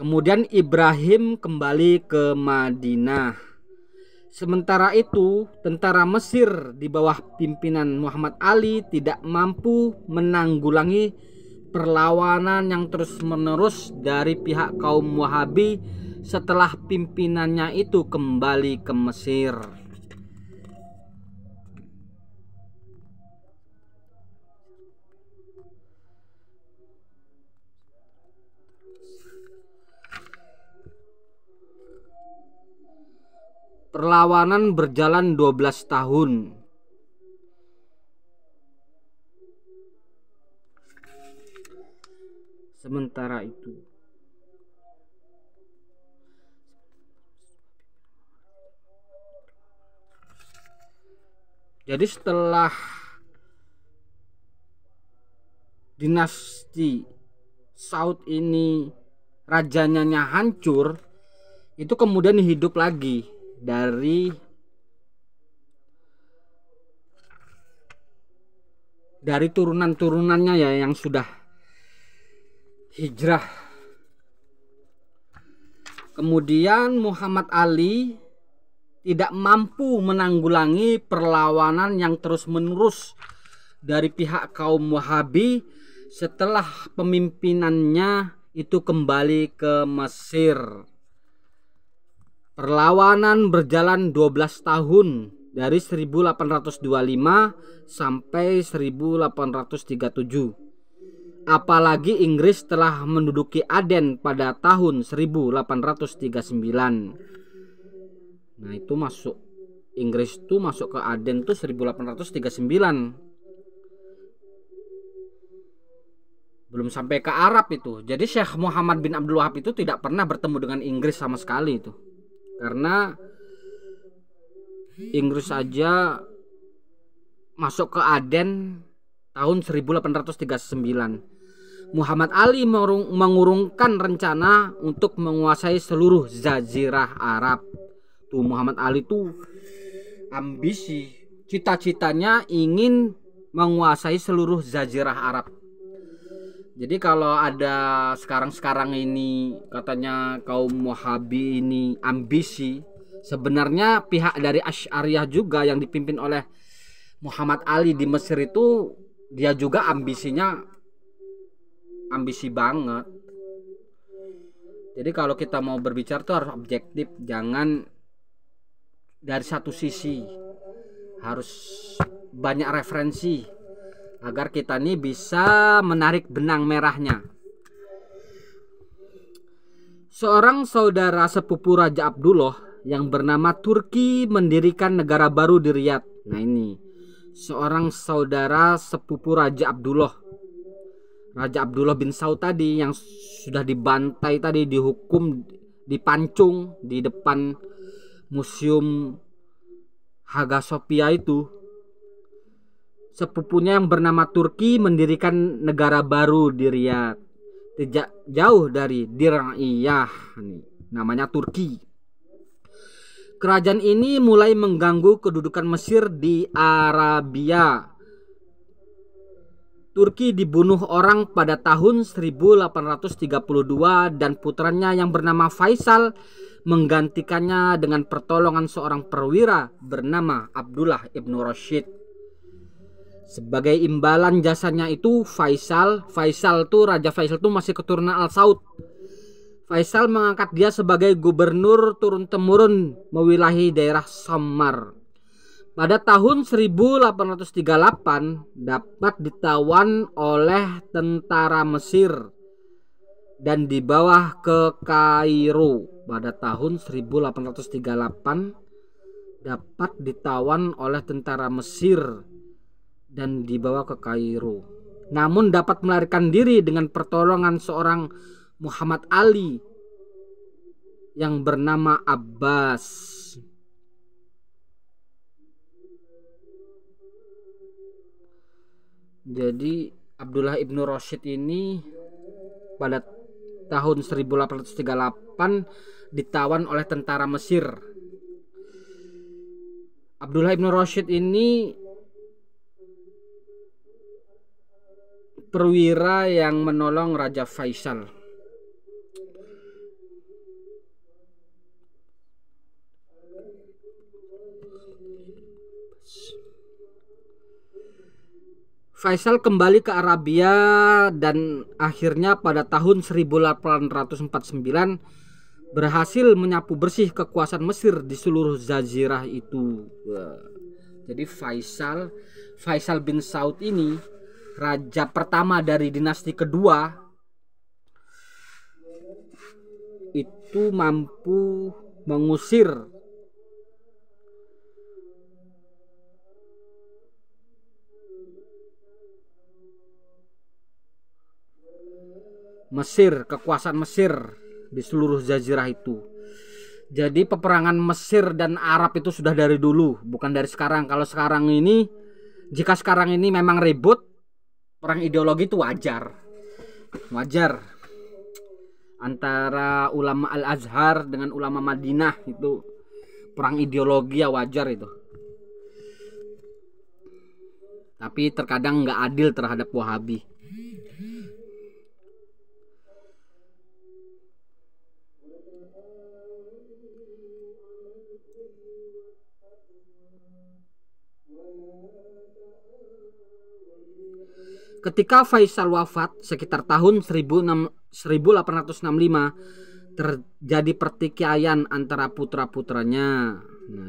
Kemudian Ibrahim kembali ke Madinah. Sementara itu, tentara Mesir di bawah pimpinan Muhammad Ali tidak mampu menanggulangi perlawanan yang terus-menerus dari pihak kaum Wahabi setelah pimpinannya itu kembali ke Mesir. Perlawanan berjalan 12 tahun. Sementara itu Jadi setelah dinasti Saud ini rajanya hancur, itu kemudian hidup lagi dari dari turunan-turunannya ya yang sudah hijrah. Kemudian Muhammad Ali tidak mampu menanggulangi perlawanan yang terus-menerus dari pihak kaum Wahabi setelah pemimpinannya itu kembali ke Mesir. Perlawanan berjalan 12 tahun dari 1825 sampai 1837. Apalagi Inggris telah menduduki Aden pada tahun 1839 Nah itu masuk Inggris itu masuk ke Aden tuh 1839 belum sampai ke Arab itu. Jadi Syekh Muhammad bin Abdul Wahab itu tidak pernah bertemu dengan Inggris sama sekali itu. Karena Inggris saja masuk ke Aden tahun 1839. Muhammad Ali mengurungkan rencana untuk menguasai seluruh Zazirah Arab itu Muhammad Ali itu ambisi cita-citanya ingin menguasai seluruh jazirah Arab jadi kalau ada sekarang-sekarang ini katanya kaum Wahabi ini ambisi sebenarnya pihak dari Asy'ariyah juga yang dipimpin oleh Muhammad Ali di Mesir itu dia juga ambisinya ambisi banget jadi kalau kita mau berbicara tuh harus objektif jangan dari satu sisi harus banyak referensi agar kita ini bisa menarik benang merahnya. Seorang saudara sepupu Raja Abdullah yang bernama Turki mendirikan negara baru di Riyadh. Nah ini, seorang saudara sepupu Raja Abdullah. Raja Abdullah bin Saud tadi yang sudah dibantai tadi dihukum dipancung di depan museum Haga Sophia itu sepupunya yang bernama Turki mendirikan negara baru di Riyadh tidak jauh dari Diriyah nih namanya Turki kerajaan ini mulai mengganggu kedudukan Mesir di Arabia Turki dibunuh orang pada tahun 1832 dan putranya yang bernama Faisal menggantikannya dengan pertolongan seorang perwira bernama Abdullah ibn Rashid. Sebagai imbalan jasanya itu Faisal, Faisal tuh Raja Faisal tuh masih keturunan Al Saud. Faisal mengangkat dia sebagai gubernur turun temurun mewilahi daerah Samar pada tahun 1838 dapat ditawan oleh tentara Mesir dan dibawa ke Kairo pada tahun 1838 dapat ditawan oleh tentara Mesir dan dibawa ke Kairo. Namun dapat melarikan diri dengan pertolongan seorang Muhammad Ali yang bernama Abbas. Jadi Abdullah ibnu Rashid ini pada tahun 1838 ditawan oleh tentara Mesir. Abdullah ibnu Rashid ini perwira yang menolong Raja Faisal. Faisal kembali ke Arabia dan akhirnya pada tahun 1849 berhasil menyapu bersih kekuasaan Mesir di seluruh jazirah itu. Jadi Faisal Faisal bin Saud ini raja pertama dari dinasti kedua itu mampu mengusir Mesir, kekuasaan Mesir di seluruh jazirah itu. Jadi peperangan Mesir dan Arab itu sudah dari dulu, bukan dari sekarang. Kalau sekarang ini, jika sekarang ini memang ribut, perang ideologi itu wajar. Wajar. Antara ulama Al-Azhar dengan ulama Madinah itu perang ideologi ya wajar itu. Tapi terkadang nggak adil terhadap Wahabi. Ketika Faisal wafat sekitar tahun 1865 terjadi pertikaian antara putra-putranya. Nah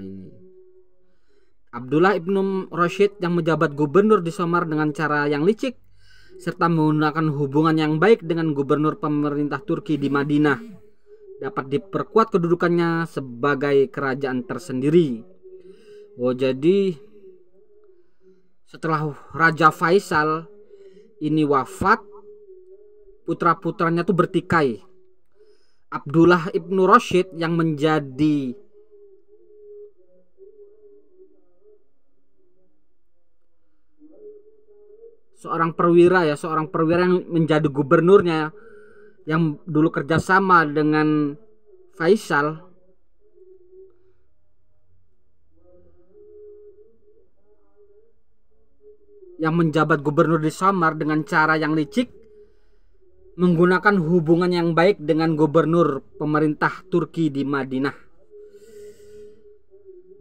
Abdullah ibnu Rashid yang menjabat gubernur di Somar dengan cara yang licik serta menggunakan hubungan yang baik dengan gubernur pemerintah Turki di Madinah dapat diperkuat kedudukannya sebagai kerajaan tersendiri. Oh jadi setelah Raja Faisal ini wafat, putra-putranya tuh bertikai. Abdullah ibnu Rashid yang menjadi seorang perwira ya, seorang perwira yang menjadi gubernurnya yang dulu kerjasama dengan Faisal yang menjabat gubernur di Samar dengan cara yang licik menggunakan hubungan yang baik dengan gubernur pemerintah Turki di Madinah.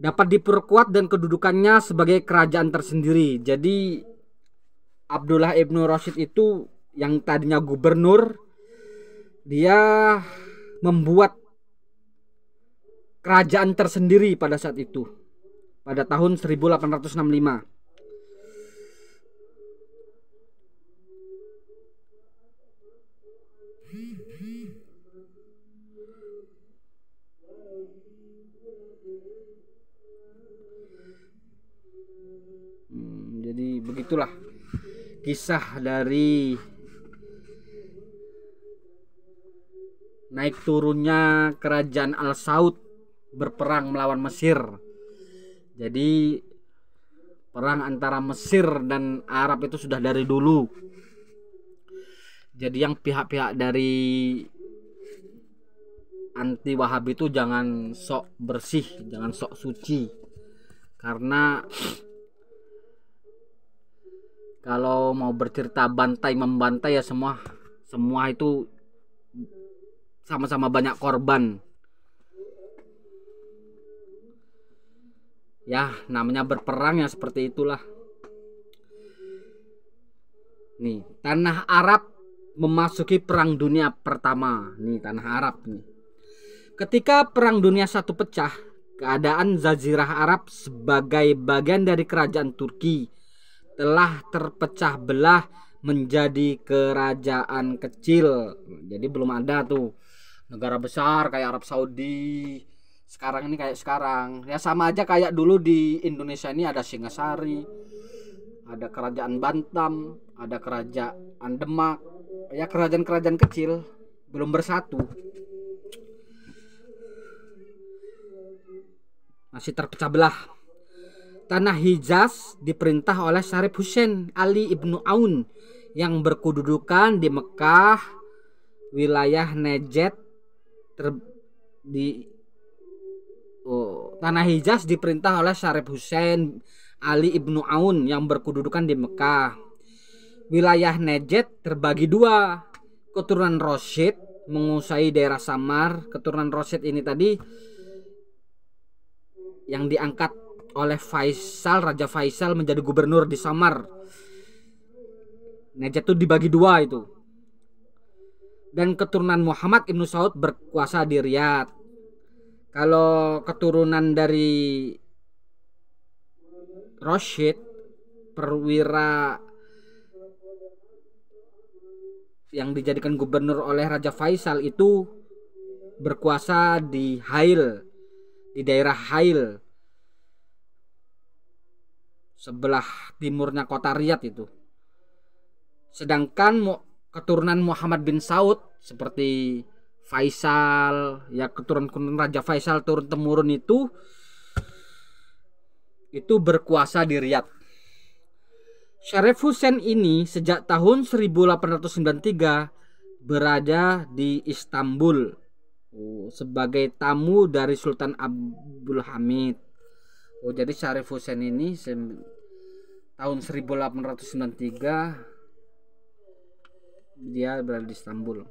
Dapat diperkuat dan kedudukannya sebagai kerajaan tersendiri. Jadi Abdullah Ibnu Rashid itu yang tadinya gubernur dia membuat kerajaan tersendiri pada saat itu pada tahun 1865 itulah kisah dari naik turunnya kerajaan Al Saud berperang melawan Mesir. Jadi perang antara Mesir dan Arab itu sudah dari dulu. Jadi yang pihak-pihak dari anti Wahabi itu jangan sok bersih, jangan sok suci. Karena kalau mau bercerita bantai membantai ya semua semua itu sama-sama banyak korban ya namanya berperang ya seperti itulah nih tanah Arab memasuki perang dunia pertama nih tanah Arab nih ketika perang dunia satu pecah keadaan Zazirah Arab sebagai bagian dari kerajaan Turki telah terpecah belah menjadi kerajaan kecil. Jadi belum ada tuh negara besar kayak Arab Saudi. Sekarang ini kayak sekarang. Ya sama aja kayak dulu di Indonesia ini ada Singasari, ada kerajaan Bantam, ada kerajaan Demak. Ya kerajaan-kerajaan kecil belum bersatu. Masih terpecah belah. Tanah Hijaz diperintah oleh Syarif Hussein Ali Ibnu Aun yang berkedudukan di Mekah, wilayah Najd ter, di oh, Tanah Hijaz diperintah oleh Syarif Hussein Ali Ibnu Aun yang berkedudukan di Mekah. Wilayah Najd terbagi dua, keturunan Rosid menguasai daerah Samar. Keturunan Rosid ini tadi yang diangkat oleh Faisal Raja Faisal menjadi gubernur di Samar. Najat itu dibagi dua itu. Dan keturunan Muhammad Ibnu Saud berkuasa di Riyadh. Kalau keturunan dari Rashid perwira yang dijadikan gubernur oleh Raja Faisal itu berkuasa di Hail di daerah Hail sebelah timurnya kota Riyadh itu. Sedangkan keturunan Muhammad bin Saud seperti Faisal, ya keturunan Raja Faisal turun temurun itu itu berkuasa di Riyadh. Syarif Hussein ini sejak tahun 1893 berada di Istanbul uh, sebagai tamu dari Sultan Abdul Hamid Oh jadi Syarif Hussein ini tahun 1893 dia berada di Istanbul.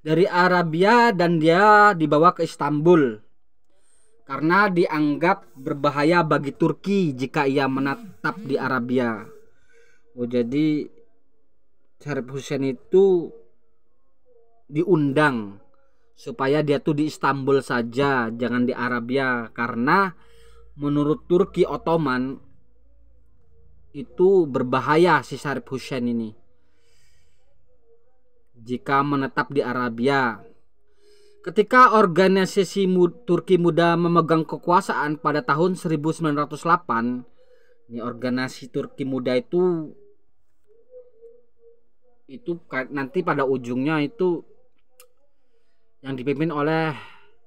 Dari Arabia dan dia dibawa ke Istanbul karena dianggap berbahaya bagi Turki jika ia menetap di Arabia. Oh jadi Syarif Hussein itu diundang supaya dia tuh di Istanbul saja, jangan di Arabia karena menurut Turki Ottoman itu berbahaya si Syarif Hussein ini. Jika menetap di Arabia, Ketika organisasi Turki Muda memegang kekuasaan pada tahun 1908, ini organisasi Turki Muda itu itu nanti pada ujungnya itu yang dipimpin oleh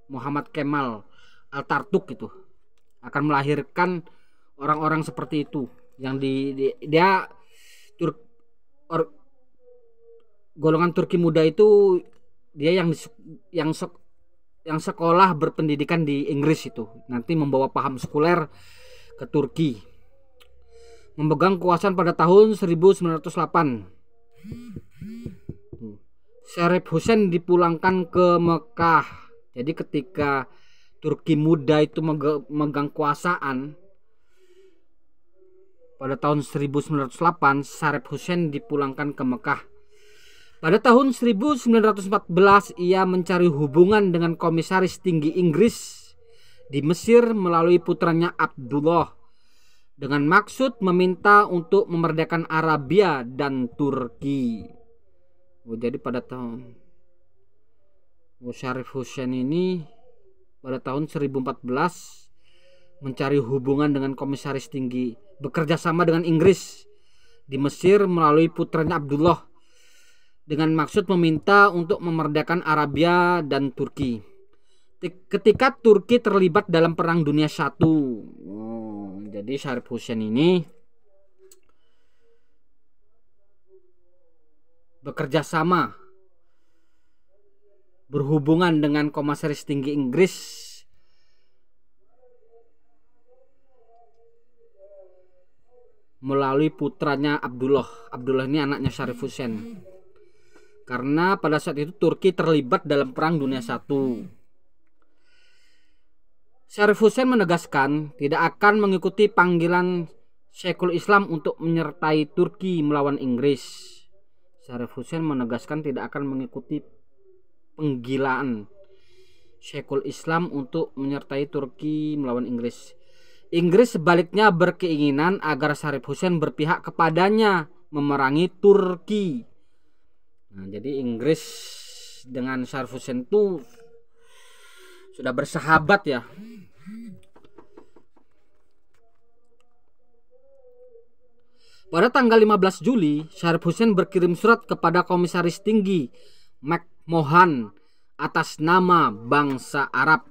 Muhammad Kemal Tartuk itu akan melahirkan orang-orang seperti itu yang di, di dia Tur, or, golongan Turki Muda itu dia yang yang sek, yang sekolah berpendidikan di Inggris itu nanti membawa paham sekuler ke Turki memegang kekuasaan pada tahun 1908 Syarif Hussein dipulangkan ke Mekah jadi ketika Turki muda itu megang kekuasaan pada tahun 1908 Syarif Hussein dipulangkan ke Mekah pada tahun 1914 ia mencari hubungan dengan komisaris tinggi Inggris di Mesir melalui putranya Abdullah dengan maksud meminta untuk memerdekakan Arabia dan Turki. Oh, jadi pada tahun oh, Syarif Hussein ini pada tahun 1014 mencari hubungan dengan komisaris tinggi bekerja sama dengan Inggris di Mesir melalui putranya Abdullah dengan maksud meminta untuk memerdekakan Arabia dan Turki. Ketika Turki terlibat dalam Perang Dunia I, oh, hmm, jadi Syarif Hussein ini bekerja sama berhubungan dengan komisaris tinggi Inggris melalui putranya Abdullah. Abdullah ini anaknya Syarif Hussein karena pada saat itu Turki terlibat dalam Perang Dunia I. Syarif Hussein menegaskan tidak akan mengikuti panggilan Syekhul Islam untuk menyertai Turki melawan Inggris. Syarif Hussein menegaskan tidak akan mengikuti penggilaan Syekhul Islam untuk menyertai Turki melawan Inggris. Inggris sebaliknya berkeinginan agar Syarif Hussein berpihak kepadanya memerangi Turki Nah, jadi Inggris dengan Sarfusen itu sudah bersahabat ya. Pada tanggal 15 Juli, Syarif Hussein berkirim surat kepada Komisaris Tinggi Mohan atas nama bangsa Arab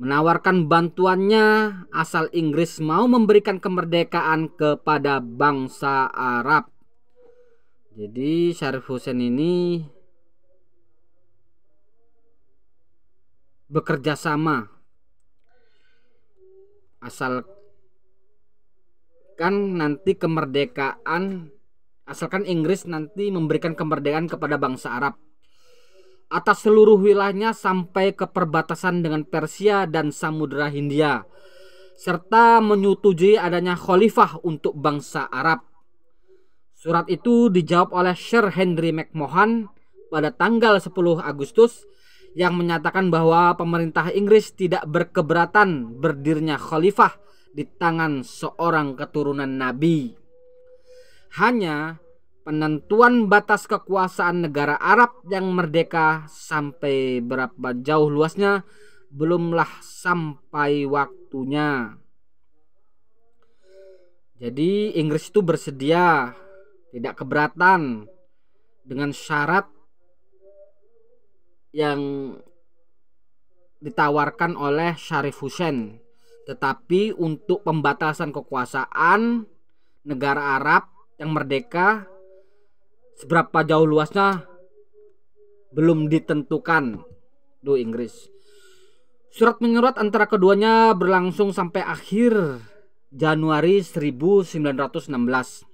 menawarkan bantuannya asal Inggris mau memberikan kemerdekaan kepada bangsa Arab. Jadi Syarif Hussein ini bekerja sama asalkan nanti kemerdekaan asalkan Inggris nanti memberikan kemerdekaan kepada bangsa Arab atas seluruh wilayahnya sampai ke perbatasan dengan Persia dan Samudra Hindia serta menyetujui adanya khalifah untuk bangsa Arab Surat itu dijawab oleh Sir Henry McMahon pada tanggal 10 Agustus yang menyatakan bahwa pemerintah Inggris tidak berkeberatan berdirinya khalifah di tangan seorang keturunan nabi. Hanya penentuan batas kekuasaan negara Arab yang merdeka sampai berapa jauh luasnya belumlah sampai waktunya. Jadi Inggris itu bersedia tidak keberatan dengan syarat yang ditawarkan oleh Syarif Hussein. Tetapi untuk pembatasan kekuasaan negara Arab yang merdeka seberapa jauh luasnya belum ditentukan. Do Inggris. Surat menyurat antara keduanya berlangsung sampai akhir Januari 1916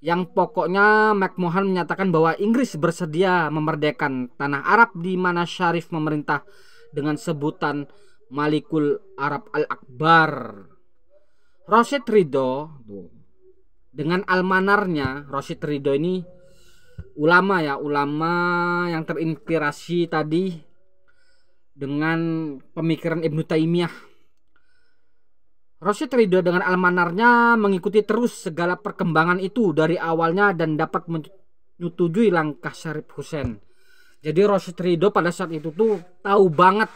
yang pokoknya McMahon menyatakan bahwa Inggris bersedia memerdekakan tanah Arab di mana Syarif memerintah dengan sebutan Malikul Arab Al-Akbar. Rosid Ridho dengan almanarnya Rosid Ridho ini ulama ya, ulama yang terinspirasi tadi dengan pemikiran Ibnu Taimiyah Rashid Trido dengan almanarnya mengikuti terus segala perkembangan itu dari awalnya dan dapat menyetujui langkah Syarif Hussein. Jadi Rashid Trido pada saat itu tuh tahu banget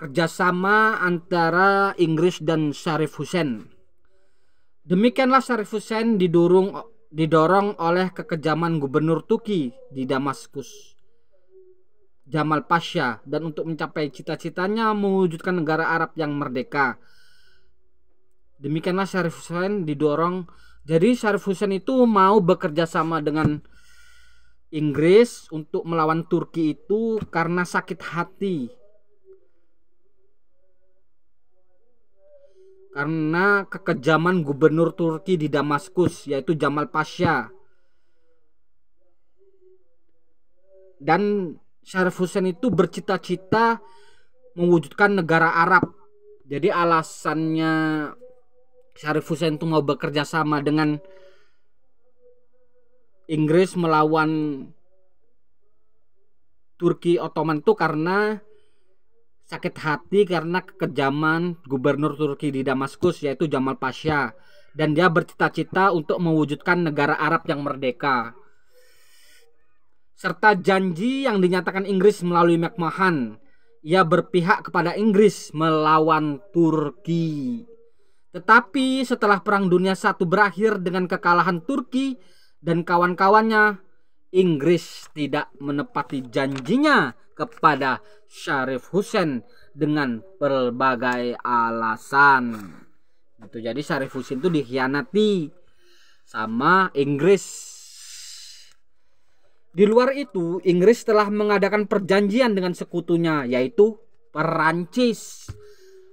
kerjasama antara Inggris dan Syarif Hussein. Demikianlah Syarif Hussein didorong oleh kekejaman gubernur Turki di Damaskus. Jamal Pasha dan untuk mencapai cita-citanya mewujudkan negara Arab yang merdeka. Demikianlah Syarif Hussein didorong. Jadi Syarif Hussein itu mau bekerja sama dengan Inggris untuk melawan Turki itu karena sakit hati. Karena kekejaman gubernur Turki di Damaskus yaitu Jamal Pasha. Dan Syarif Hussein itu bercita-cita mewujudkan negara Arab. Jadi alasannya Syarif Hussein itu mau bekerja sama dengan Inggris melawan Turki Ottoman itu karena sakit hati karena kekejaman gubernur Turki di Damaskus yaitu Jamal Pasha dan dia bercita-cita untuk mewujudkan negara Arab yang merdeka serta janji yang dinyatakan Inggris melalui McMahon. Ia berpihak kepada Inggris melawan Turki. Tetapi setelah Perang Dunia I berakhir dengan kekalahan Turki dan kawan-kawannya, Inggris tidak menepati janjinya kepada Syarif Hussein dengan berbagai alasan. Itu jadi Syarif Hussein itu dikhianati sama Inggris di luar itu, Inggris telah mengadakan perjanjian dengan sekutunya, yaitu Perancis.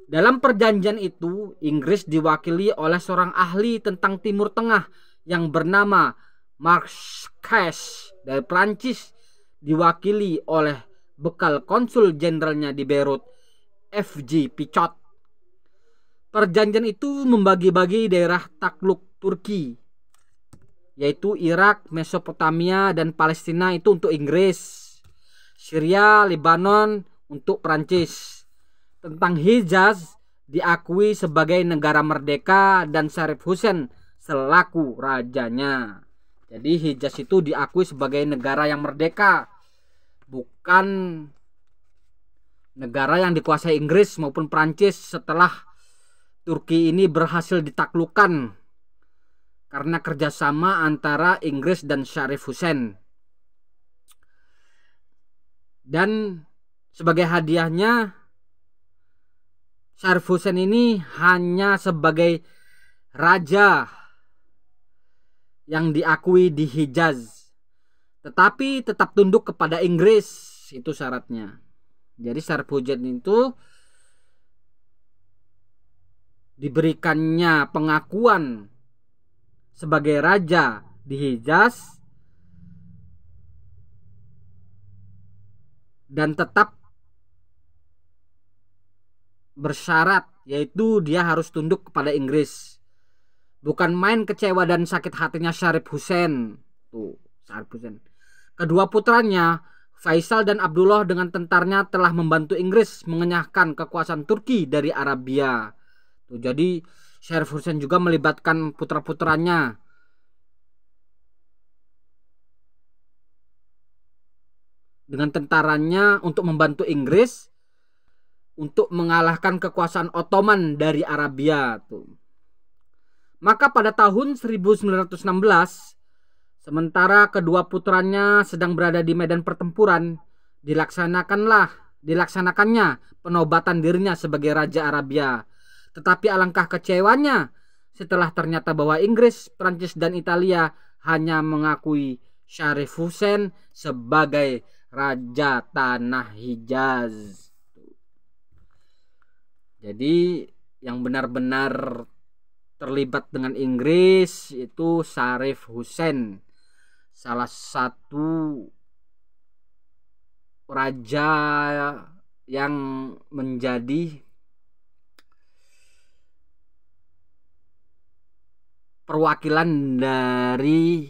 Dalam perjanjian itu, Inggris diwakili oleh seorang ahli tentang Timur Tengah yang bernama Marx Cash dari Perancis diwakili oleh bekal konsul jenderalnya di Beirut, FG Pichot. Perjanjian itu membagi-bagi daerah takluk Turki yaitu Irak, Mesopotamia dan Palestina itu untuk Inggris. Syria, Lebanon untuk Perancis. Tentang Hijaz diakui sebagai negara merdeka dan Syarif Hussein selaku rajanya. Jadi Hijaz itu diakui sebagai negara yang merdeka. Bukan negara yang dikuasai Inggris maupun Prancis setelah Turki ini berhasil ditaklukkan karena kerjasama antara Inggris dan Syarif Hussein. Dan sebagai hadiahnya, Syarif Hussein ini hanya sebagai raja yang diakui di Hijaz, tetapi tetap tunduk kepada Inggris. Itu syaratnya. Jadi Syarif Hussein itu diberikannya pengakuan sebagai raja di Hijaz dan tetap bersyarat yaitu dia harus tunduk kepada Inggris. Bukan main kecewa dan sakit hatinya Syarif Hussein. Tuh, Syarif Hussein. Kedua putranya, Faisal dan Abdullah dengan tentarnya telah membantu Inggris mengenyahkan kekuasaan Turki dari Arabia. Tuh, jadi Syarif Hussein juga melibatkan putra-putranya. Dengan tentaranya untuk membantu Inggris untuk mengalahkan kekuasaan Ottoman dari Arabia tuh. Maka pada tahun 1916 sementara kedua putranya sedang berada di medan pertempuran dilaksanakanlah dilaksanakannya penobatan dirinya sebagai raja Arabia tetapi alangkah kecewanya setelah ternyata bahwa Inggris, Prancis dan Italia hanya mengakui Syarif Hussein sebagai raja tanah Hijaz. Jadi yang benar-benar terlibat dengan Inggris itu Syarif Hussein salah satu raja yang menjadi perwakilan dari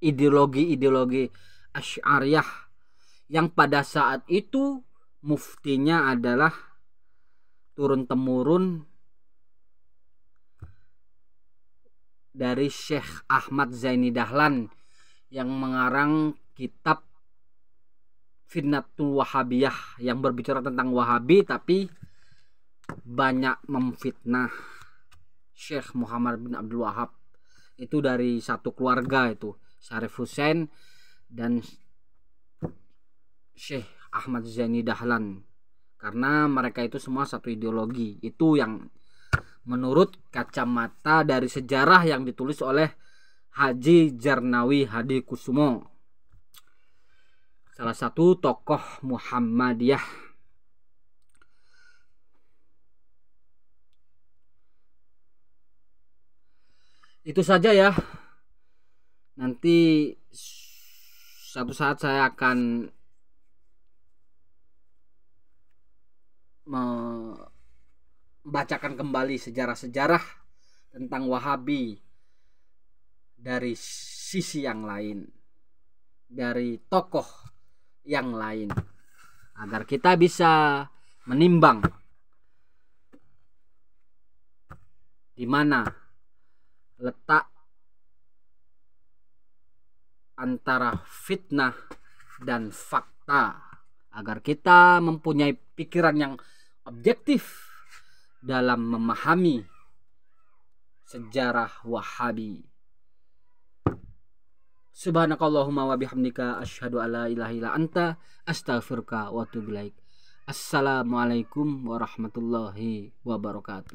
ideologi-ideologi Asy'ariyah yang pada saat itu muftinya adalah turun temurun dari Syekh Ahmad Zaini Dahlan yang mengarang kitab Fitnatul Wahabiyah yang berbicara tentang Wahabi tapi banyak memfitnah Syekh Muhammad bin Abdul Wahab itu dari satu keluarga itu Syarif Hussein dan Syekh Ahmad Zaini Dahlan karena mereka itu semua satu ideologi itu yang menurut kacamata dari sejarah yang ditulis oleh Haji Jarnawi Hadi Kusumo salah satu tokoh Muhammadiyah itu saja ya nanti satu saat saya akan membacakan kembali sejarah-sejarah tentang Wahabi dari sisi yang lain, dari tokoh yang lain, agar kita bisa menimbang di mana letak antara fitnah dan fakta agar kita mempunyai pikiran yang objektif dalam memahami sejarah Wahabi. Subhanakallahumma wa bihamdika asyhadu alla ilaha illa anta astaghfiruka wa atubu ilaik. Assalamualaikum warahmatullahi wabarakatuh.